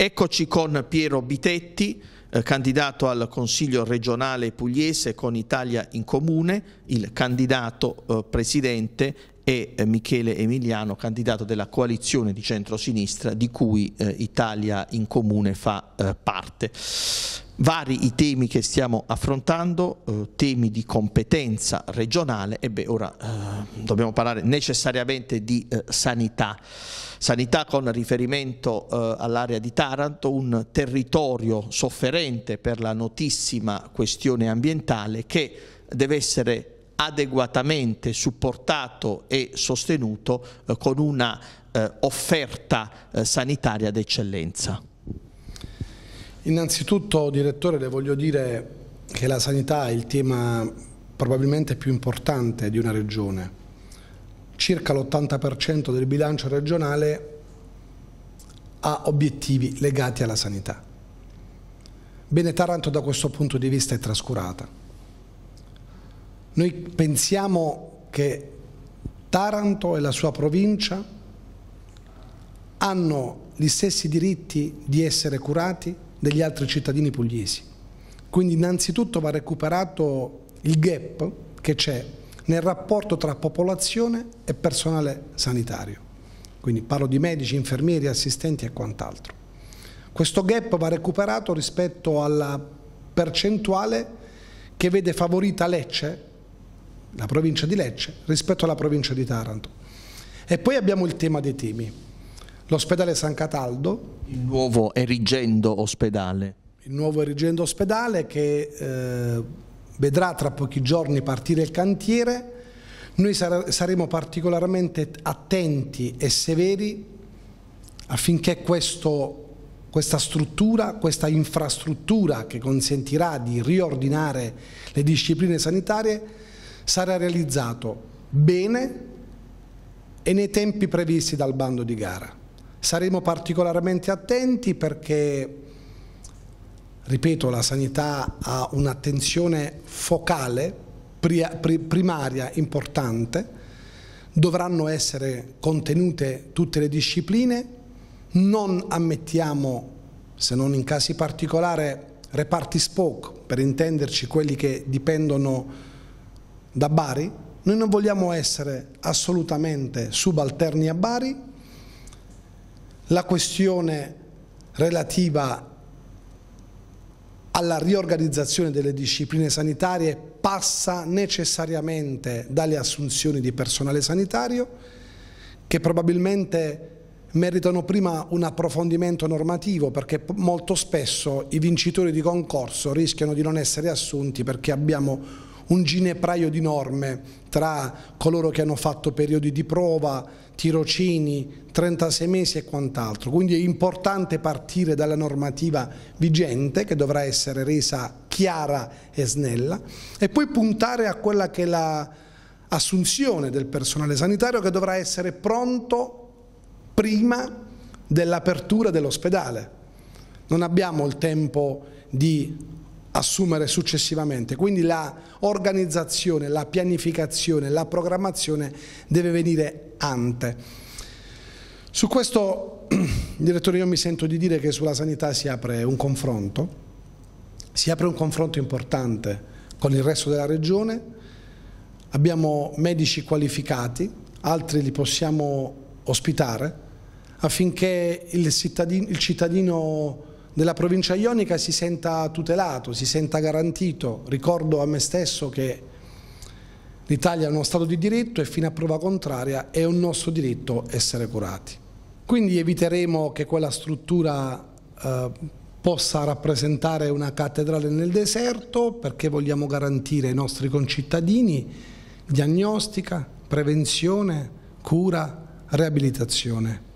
Eccoci con Piero Bitetti, eh, candidato al Consiglio regionale pugliese con Italia in Comune, il candidato eh, presidente e eh, Michele Emiliano, candidato della coalizione di centrosinistra di cui eh, Italia in Comune fa eh, parte. Vari i temi che stiamo affrontando, eh, temi di competenza regionale e beh, ora eh, dobbiamo parlare necessariamente di eh, sanità. Sanità con riferimento all'area di Taranto, un territorio sofferente per la notissima questione ambientale che deve essere adeguatamente supportato e sostenuto eh, con una eh, offerta eh, sanitaria d'eccellenza. Innanzitutto, direttore, le voglio dire che la sanità è il tema probabilmente più importante di una regione. Circa l'80% del bilancio regionale ha obiettivi legati alla sanità. Bene Taranto da questo punto di vista è trascurata. Noi pensiamo che Taranto e la sua provincia hanno gli stessi diritti di essere curati degli altri cittadini pugliesi. Quindi innanzitutto va recuperato il gap che c'è nel rapporto tra popolazione e personale sanitario. Quindi parlo di medici, infermieri, assistenti e quant'altro. Questo gap va recuperato rispetto alla percentuale che vede favorita Lecce la provincia di Lecce rispetto alla provincia di Taranto. E poi abbiamo il tema dei temi. L'ospedale San Cataldo. Il nuovo erigendo ospedale. Il nuovo erigendo ospedale che eh, vedrà tra pochi giorni partire il cantiere. Noi saremo particolarmente attenti e severi affinché questo, questa struttura, questa infrastruttura che consentirà di riordinare le discipline sanitarie sarà realizzato bene e nei tempi previsti dal bando di gara. Saremo particolarmente attenti perché, ripeto, la sanità ha un'attenzione focale, primaria, importante, dovranno essere contenute tutte le discipline, non ammettiamo, se non in casi particolari, reparti spoke, per intenderci quelli che dipendono da Bari, noi non vogliamo essere assolutamente subalterni a Bari, la questione relativa alla riorganizzazione delle discipline sanitarie passa necessariamente dalle assunzioni di personale sanitario che probabilmente meritano prima un approfondimento normativo perché molto spesso i vincitori di concorso rischiano di non essere assunti perché abbiamo un ginepraio di norme tra coloro che hanno fatto periodi di prova, tirocini, 36 mesi e quant'altro. Quindi è importante partire dalla normativa vigente che dovrà essere resa chiara e snella e poi puntare a quella che è l'assunzione del personale sanitario che dovrà essere pronto prima dell'apertura dell'ospedale. Non abbiamo il tempo di assumere successivamente. Quindi la organizzazione, la pianificazione, la programmazione deve venire ante. Su questo, direttore, io mi sento di dire che sulla sanità si apre un confronto, si apre un confronto importante con il resto della regione, abbiamo medici qualificati, altri li possiamo ospitare, affinché il cittadino, il cittadino della provincia ionica si senta tutelato, si senta garantito. Ricordo a me stesso che l'Italia è uno Stato di diritto e fino a prova contraria è un nostro diritto essere curati. Quindi eviteremo che quella struttura eh, possa rappresentare una cattedrale nel deserto perché vogliamo garantire ai nostri concittadini diagnostica, prevenzione, cura, riabilitazione.